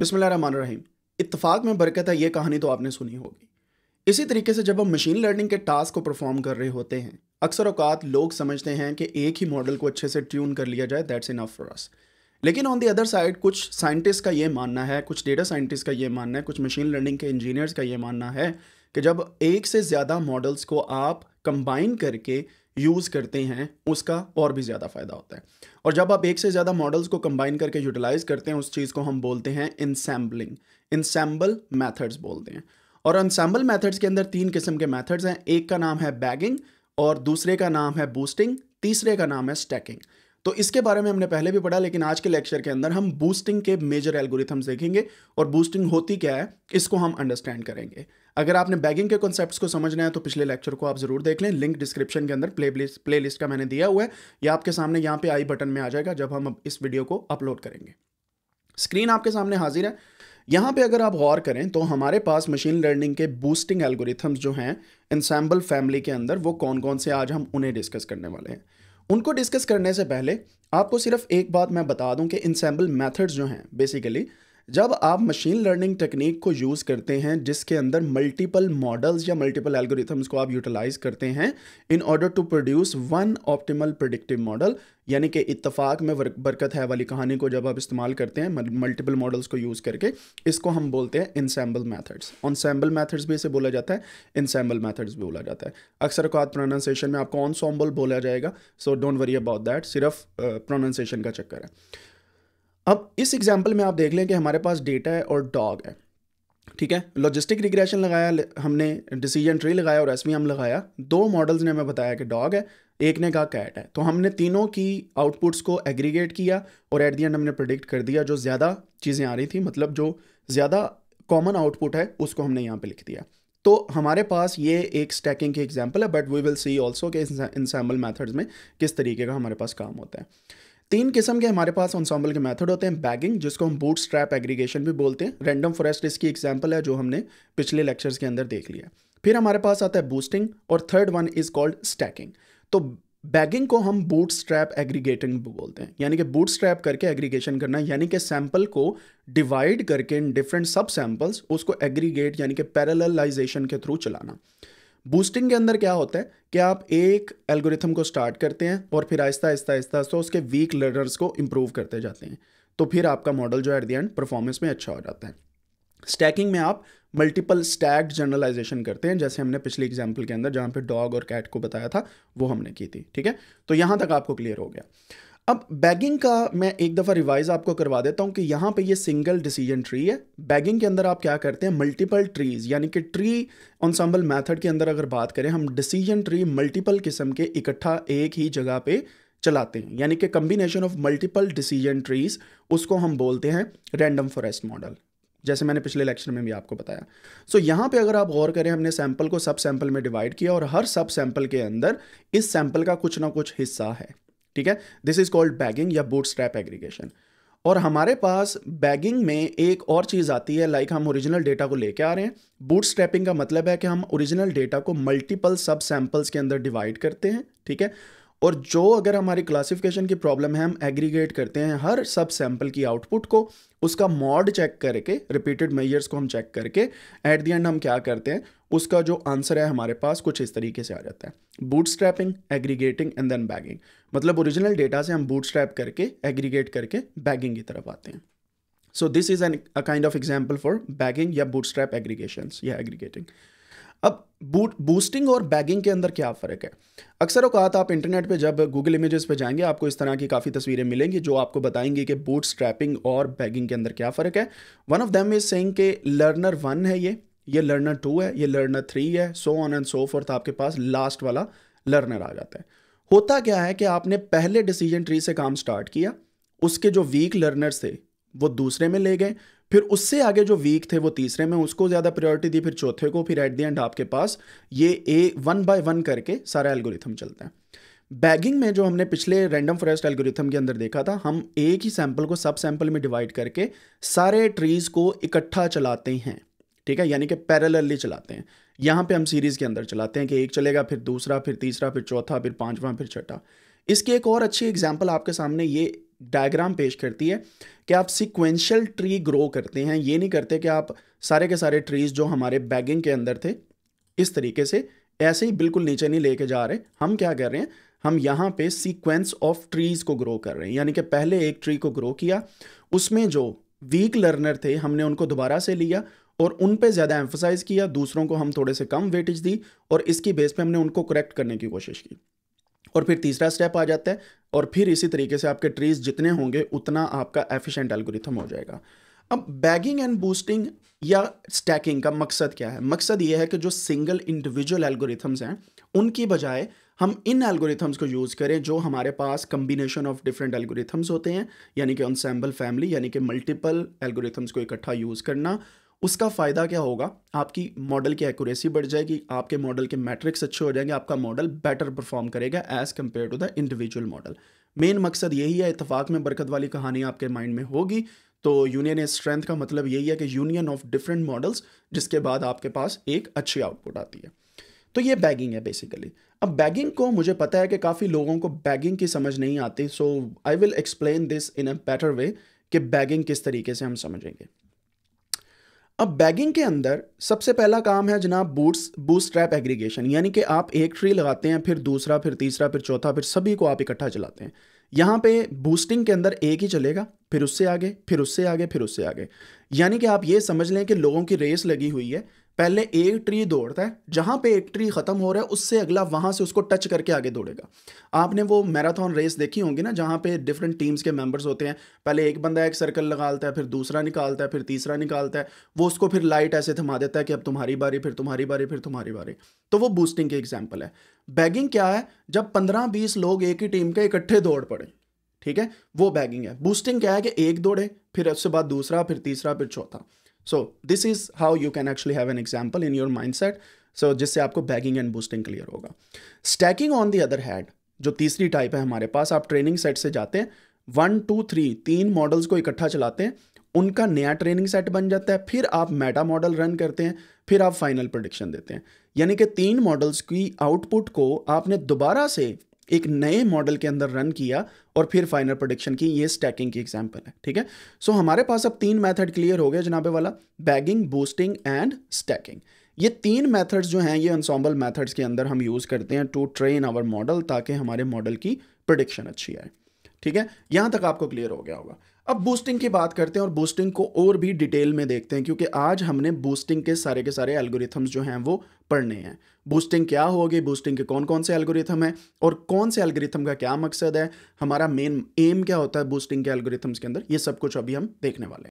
बिसमीम इतफाक़ में बरकत है ये कहानी तो आपने सुनी होगी इसी तरीके से जब हम मशीन लर्निंग के टास्क को परफॉर्म कर रहे होते हैं अक्सर अवकात लोग समझते हैं कि एक ही मॉडल को अच्छे से ट्यून कर लिया जाए दैट्स इनफ फॉर अस लेकिन ऑन दी अदर साइड कुछ साइंटिस्ट का ये मानना है कुछ डेटा साइंटिस्ट का ये मानना है कुछ मशीन लर्निंग के इंजीनियर्स का ये मानना है कि जब एक से ज़्यादा मॉडल्स को आप कंबाइन करके यूज़ करते हैं उसका और भी ज़्यादा फ़ायदा होता है और जब आप एक से ज़्यादा मॉडल्स को कंबाइन करके यूटिलाइज़ करते हैं उस चीज़ को हम बोलते हैं इंसैम्बलिंग इंसैम्बल मैथड्स बोलते हैं और इंसैम्बल मैथड्स के अंदर तीन किस्म के मैथड्स हैं एक का नाम है बैगिंग और दूसरे का नाम है बूस्टिंग तीसरे का नाम है स्टैकिंग तो इसके बारे में हमने पहले भी पढ़ा लेकिन आज के लेक्चर के अंदर हम बूस्टिंग के मेजर एल्गोरिथम्स देखेंगे और बूस्टिंग होती क्या है इसको हम अंडरस्टैंड करेंगे अगर आपने बैगिंग के कॉन्सेप्ट्स को समझना है तो पिछले लेक्चर को आप जरूर देख लें लिंक डिस्क्रिप्शन के अंदर प्ले लिस्ट का मैंने दिया हुआ है या आपके सामने यहाँ पे आई बटन में आ जाएगा जब हम इस वीडियो को अपलोड करेंगे स्क्रीन आपके सामने हाजिर है यहाँ पे अगर आप गौर करें तो हमारे पास मशीन लर्निंग के बूस्टिंग एल्गोरिथम्स जो हैं इंसम्बल फैमिली के अंदर वो कौन कौन से आज हम उन्हें डिस्कस करने वाले हैं उनको डिस्कस करने से पहले आपको सिर्फ एक बात मैं बता दूं कि इंसेंबल मेथड्स जो हैं बेसिकली जब आप मशीन लर्निंग टेक्निक को यूज़ करते हैं जिसके अंदर मल्टीपल मॉडल्स या मल्टीपल एल्गोरिथम्स को आप यूटिलाइज करते हैं in order to produce one optimal predictive model यानी कि इतफ़ाक़ में बरकत है वाली कहानी को जब आप इस्तेमाल करते हैं मल्टीपल मॉडल्स को यूज़ करके इसको हम बोलते हैं इंसैम्बल मैथड्स सैम्बल मैथड्स भी इसे बोला जाता है इंसैम्बल मैथड्स भी बोला जाता है अक्सर अवत प्रोनाउंसिएशन में आपको ऑनसॉम्बल बोला जाएगा so don't worry about that सिर्फ प्रोनाउंसिएशन का चक्कर है अब इस एग्जाम्पल में आप देख लें कि हमारे पास डेटा है और डॉग है ठीक है लॉजिस्टिक रिग्रेशन लगाया हमने डिसीजन ट्री लगाया और एस लगाया दो मॉडल्स ने हमें बताया कि डॉग है एक ने कहा कैट है तो हमने तीनों की आउटपुट्स को एग्रीगेट किया और एट दी एंड हमने प्रडिक्ट कर दिया जो ज़्यादा चीज़ें आ रही थी मतलब जो ज़्यादा कॉमन आउटपुट है उसको हमने यहाँ पर लिख दिया तो हमारे पास ये एक स्टैकिंग की एग्जाम्पल है बट वी विल सी के इन इंसैम्बल मैथड्स में किस तरीके का हमारे पास काम होता है तीन किस्म के हमारे पास ऑनसॉम्बल के मेथड होते हैं बैगिंग जिसको हम बूट स्ट्रैप एग्रीगेशन भी बोलते हैं रैंडम फॉरेस्ट इसकी एग्जाम्पल है जो हमने पिछले लेक्चर्स के अंदर देख लिया फिर हमारे पास आता है बूस्टिंग और third one is called stacking तो बैगिंग को हम बूट स्ट्रैप एग्रीगेटिंग बोलते हैं यानी कि बूट स्ट्रैप करके एग्रीगेशन करना यानी कि सैंपल को डिवाइड करके इन डिफरेंट सब सैंपल्स उसको एग्रीगेट यानी कि पैरलाइजेशन के थ्रू चलाना बूस्टिंग के अंदर क्या होता है कि आप एक एल्गोरिथम को स्टार्ट करते हैं और फिर आहिस्ता आहिस्ता आहिस्ता आहिस्ता उसके वीक लर्नर्स को इम्प्रूव करते जाते हैं तो फिर आपका मॉडल जो है एट दी एंड परफॉर्मेंस में अच्छा हो जाता है स्टैकिंग में आप मल्टीपल स्टैक जनरलाइजेशन करते हैं जैसे हमने पिछले एग्जाम्पल के अंदर जहाँ पे डॉग और कैट को बताया था वो हमने की थी ठीक है तो यहाँ तक आपको क्लियर हो गया अब बैगिंग का मैं एक दफ़ा रिवाइज आपको करवा देता हूँ कि यहाँ पे ये सिंगल डिसीजन ट्री है बैगिंग के अंदर आप क्या करते हैं मल्टीपल ट्रीज यानी कि ट्री ऑनसम्बल मेथड के अंदर अगर बात करें हम डिसीजन ट्री मल्टीपल किस्म के इकट्ठा एक ही जगह पे चलाते हैं यानी कि combination of multiple decision trees उसको हम बोलते हैं रैंडम फॉरेस्ट मॉडल जैसे मैंने पिछले लेक्चर में भी आपको बताया सो so, यहाँ पे अगर आप गौर करें हमने सैंपल को सब सैंपल में डिवाइड किया और हर सब सैंपल के अंदर इस सैंपल का कुछ ना कुछ हिस्सा है ठीक है दिस इज कॉल्ड बैगिंग या बूट स्ट्रैप एग्रीगेशन और हमारे पास बैगिंग में एक और चीज़ आती है लाइक हम ओरिजिनल डेटा को लेके आ रहे हैं बूट स्ट्रैपिंग का मतलब है कि हम ओरिजिनल डेटा को मल्टीपल सब सैम्पल्स के अंदर डिवाइड करते हैं ठीक है और जो अगर हमारी क्लासिफिकेशन की प्रॉब्लम है हम एग्रीगेट करते हैं हर सब सैंपल की आउटपुट को उसका मॉड चेक करके रिपीटेड मेयर्स को हम चेक करके एट दी एंड हम क्या करते हैं उसका जो आंसर है हमारे पास कुछ इस तरीके से आ जाता है bootstrapping aggregating and then bagging मतलब ओरिजिनल डेटा से हम बूट स्ट्रैप करके एग्रीगेट करके बैगिंग की तरफ आते हैं so this is an a kind of example for bagging या बूट स्ट्रैप एग्रीगेशन या एग्रीगेटिंग अब बूट बूस्टिंग और बैगिंग के अंदर क्या फ़र्क है अक्सर अवकात आप इंटरनेट पे जब गूगल इमेजेस पे जाएंगे आपको इस तरह की काफ़ी तस्वीरें मिलेंगी जो आपको बताएंगी कि बूट स्ट्रैपिंग और बैगिंग के अंदर क्या फ़र्क है one of them is saying के लर्नर वन है ये ये लर्नर टू है ये लर्नर थ्री है so on and so forth आपके पास लास्ट वाला लर्नर आ जाता है होता क्या है कि आपने पहले डिसीजन ट्री से काम स्टार्ट किया उसके जो वीक लर्नर्स थे वो दूसरे में ले गए फिर उससे आगे जो वीक थे वो तीसरे में उसको ज़्यादा प्रायोरिटी दी फिर चौथे को फिर एट दी एंड आपके पास ये ए वन बाय वन करके सारा एल्गोरिथम चलते हैं बैगिंग में जो हमने पिछले रैंडम फॉरेस्ट एल्गोरिथम के अंदर देखा था हम एक ही सैंपल को सब सैंपल में डिवाइड करके सारे ट्रीज़ को इकट्ठा चलाते हैं ठीक है यानी कि पैरेलली चलाते हैं यहाँ पे हम सीरीज़ के अंदर चलाते हैं कि एक चलेगा फिर दूसरा फिर तीसरा फिर चौथा फिर पांचवा फिर छठा इसके एक और अच्छी एग्जाम्पल आपके सामने ये डायग्राम पेश करती है कि आप सिक्वेंशियल ट्री ग्रो करते हैं ये नहीं करते कि आप सारे के सारे ट्रीज़ जो हमारे बैगिंग के अंदर थे इस तरीके से ऐसे ही बिल्कुल नीचे नहीं लेके जा रहे हम क्या कर रहे हैं हम यहाँ पे सीक्वेंस ऑफ ट्रीज़ को ग्रो कर रहे हैं यानी कि पहले एक ट्री को ग्रो किया उसमें जो वीक लर्नर थे हमने उनको दोबारा से लिया और उन पे ज़्यादा एम्फोसाइज़ किया दूसरों को हम थोड़े से कम वेटेज दी और इसकी बेस पे हमने उनको करेक्ट करने की कोशिश की और फिर तीसरा स्टेप आ जाता है और फिर इसी तरीके से आपके ट्रीज जितने होंगे उतना आपका एफिशिएंट एल्गोरिथम हो जाएगा अब बैगिंग एंड बूस्टिंग या स्टैकिंग का मकसद क्या है मकसद ये है कि जो सिंगल इंडिविजुअल एल्गोरिथम्स हैं उनकी बजाय हम इन एल्गोरिथम्स को यूज़ करें जो हमारे पास कम्बिनेशन ऑफ डिफरेंट एल्गोरिथम्स होते हैं यानी कि अनसेम्बल फैमिली यानी कि मल्टीपल एल्गोरिथम्स को इकट्ठा यूज़ करना उसका फ़ायदा क्या होगा आपकी मॉडल की एक्यूरेसी बढ़ जाएगी आपके मॉडल के मैट्रिक्स अच्छे हो जाएंगे आपका मॉडल बेटर परफॉर्म करेगा as compare to the individual model main मकसद यही है इतफाक़ में बरकत वाली कहानी आपके माइंड में होगी तो यूनियन ए स्ट्रेंथ का मतलब यही है कि यूनियन ऑफ डिफरेंट मॉडल्स जिसके बाद आपके पास एक अच्छी आउटपुट आती है तो ये बैगिंग है बेसिकली अब बैगिंग को मुझे पता है कि काफ़ी लोगों को बैगिंग की समझ नहीं आती so I will explain this in a better way कि बैगिंग किस तरीके से हम समझेंगे अब बैगिंग के अंदर सबसे पहला काम है जनाब बूट्स बूट स्ट्रैप एग्रीगेशन यानी कि आप एक ट्री लगाते हैं फिर दूसरा फिर तीसरा फिर चौथा फिर सभी को आप इकट्ठा चलाते हैं यहाँ पे बूस्टिंग के अंदर एक ही चलेगा फिर उससे आगे फिर उससे आगे फिर उससे आगे यानी कि आप ये समझ लें कि लोगों की रेस लगी हुई है पहले एक ट्री दौड़ता है जहां पे एक ट्री ख़त्म हो रहा है उससे अगला वहां से उसको टच करके आगे दौड़ेगा आपने वो मैराथन रेस देखी होंगी ना जहां पे डिफरेंट टीम्स के मेंबर्स होते हैं पहले एक बंदा एक सर्कल लगाता है फिर दूसरा निकालता है फिर तीसरा निकालता है वो उसको फिर लाइट ऐसे थमा देता है कि अब तुम्हारी बारी फिर तुम्हारी बारी फिर तुम्हारी बारी तो वो बूस्टिंग की एग्जाम्पल है बैगिंग क्या है जब पंद्रह बीस लोग एक ही टीम के इकट्ठे दौड़ पड़े ठीक है वो बैगिंग है बूस्टिंग क्या है कि एक दौड़े फिर उसके बाद दूसरा फिर तीसरा फिर चौथा so this is how you can actually have an example in your mind set so जिससे आपको बैगिंग एंड बूस्टिंग क्लियर होगा stacking on the other hand जो तीसरी टाइप है हमारे पास आप ट्रेनिंग सेट से जाते हैं वन टू थ्री तीन मॉडल्स को इकट्ठा चलाते हैं उनका नया ट्रेनिंग सेट बन जाता है फिर आप मेटा मॉडल रन करते हैं फिर आप फाइनल प्रोडिक्शन देते हैं यानी कि तीन मॉडल्स की आउटपुट को आपने दोबारा से एक नए मॉडल के अंदर रन किया और फिर फाइनल प्रोडिक्शन की ये स्टैकिंग की एग्जाम्पल है ठीक है सो so, हमारे पास अब तीन मेथड क्लियर हो गए जनाबे वाला बैगिंग बूस्टिंग एंड स्टैकिंग ये तीन मेथड्स जो हैं ये अनसॉम्बल मेथड्स के अंदर हम यूज़ करते हैं टू ट्रेन आवर मॉडल ताकि हमारे मॉडल की प्रोडिक्शन अच्छी आए ठीक है यहां तक आपको क्लियर हो गया होगा अब बूस्टिंग की बात करते हैं और बूस्टिंग को और भी डिटेल में देखते हैं क्योंकि आज हमने बूस्टिंग के सारे के सारे एल्गोरिथम्स जो हैं वो पढ़ने हैं बूस्टिंग क्या होगी बूस्टिंग के कौन कौन से एल्गोरिथम हैं और कौन से एल्गोरिथम का क्या मकसद है हमारा मेन एम क्या होता है बूस्टिंग के एल्गोरिथम्स के अंदर ये सब कुछ अभी हम देखने वाले हैं